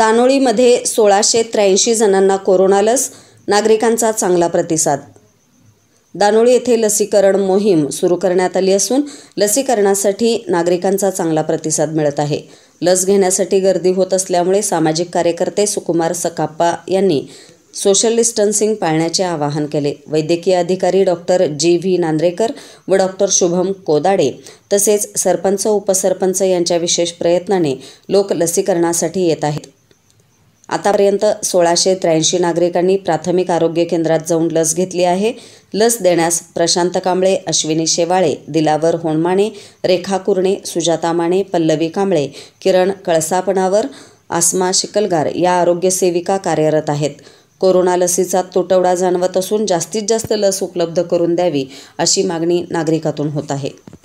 दानोळीमध्ये सोळाशे त्र्याऐंशी जणांना कोरोना लस नागरिकांचा चांगला प्रतिसाद दानोळी येथे लसीकरण मोहीम सुरू करण्यात आली असून लसीकरणासाठी नागरिकांचा चांगला प्रतिसाद मिळत आहे लस घेण्यासाठी गर्दी होत असल्यामुळे सामाजिक कार्यकर्ते सुकुमार सकाप्पा यांनी सोशल डिस्टन्सिंग पाळण्याचे आवाहन केले वैद्यकीय अधिकारी डॉक्टर जी व्ही नांद्रेकर व डॉक्टर शुभम कोदाडे तसेच सरपंच उपसरपंच यांच्या विशेष प्रयत्नाने लोक लसीकरणासाठी येत आहेत आतापर्यंत सोळाशे त्र्याऐंशी नागरिकांनी प्राथमिक आरोग्य केंद्रात जाऊन लस घेतली आहे लस देण्यास प्रशांत कांबळे अश्विनी शेवाळे दिलावर होणमाणे रेखा कुरणे सुजाता माने पल्लवी कांबळे किरण कळसापणावर आसमा शिकलगार या आरोग्य सेविका कार्यरत आहेत कोरोना लसीचा तुटवडा जाणवत असून जास्तीत जास्त लस उपलब्ध करून द्यावी अशी मागणी नागरिकातून होत आहे